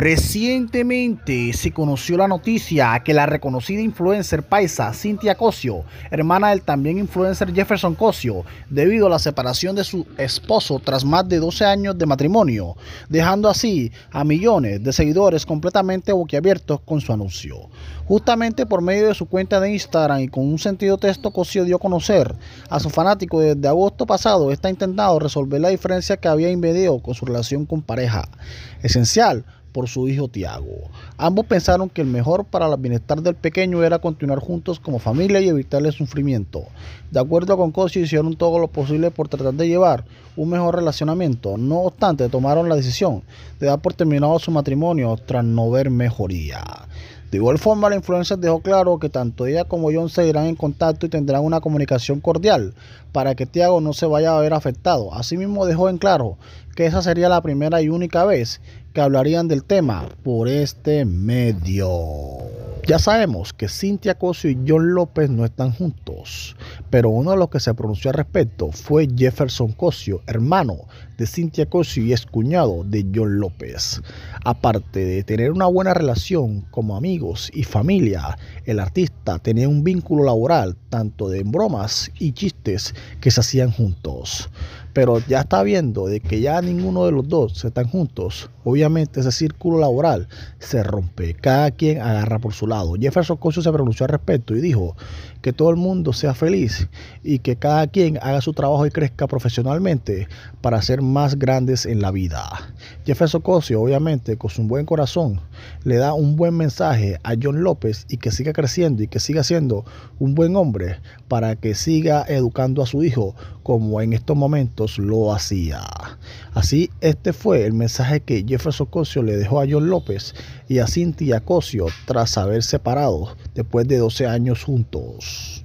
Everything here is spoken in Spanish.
Recientemente se conoció la noticia que la reconocida influencer paisa Cintia Cosio, hermana del también influencer Jefferson Cosio, debido a la separación de su esposo tras más de 12 años de matrimonio, dejando así a millones de seguidores completamente boquiabiertos con su anuncio. Justamente por medio de su cuenta de Instagram y con un sentido texto, Cosio dio a conocer a su fanático desde agosto pasado está intentando resolver la diferencia que había impedido con su relación con pareja. Esencial por su hijo Tiago. Ambos pensaron que el mejor para el bienestar del pequeño era continuar juntos como familia y evitarle sufrimiento. De acuerdo con Cosio, hicieron todo lo posible por tratar de llevar un mejor relacionamiento. No obstante, tomaron la decisión de dar por terminado su matrimonio tras no ver mejoría. De igual forma, la influencer dejó claro que tanto ella como John seguirán en contacto y tendrán una comunicación cordial para que Tiago no se vaya a ver afectado. Asimismo, dejó en claro que esa sería la primera y única vez que hablarían del tema por este medio. Ya sabemos que Cintia Cosio y John López no están juntos, pero uno de los que se pronunció al respecto fue Jefferson Cosio, hermano de Cintia Cosio y escuñado de John López. Aparte de tener una buena relación como amigos y familia, el artista tenía un vínculo laboral tanto de bromas y chistes que se hacían juntos pero ya está viendo de que ya ninguno de los dos se están juntos, obviamente ese círculo laboral se rompe, cada quien agarra por su lado. Jefferson Cocho se pronunció al respecto y dijo que todo el mundo sea feliz y que cada quien haga su trabajo y crezca profesionalmente para ser más grandes en la vida. Jefferson Cocio, obviamente, con su buen corazón, le da un buen mensaje a John López y que siga creciendo y que siga siendo un buen hombre para que siga educando a su hijo como en estos momentos lo hacía. Así, este fue el mensaje que Jefferson Cosio le dejó a John López y a Cynthia Cosio tras haber separado después de 12 años juntos.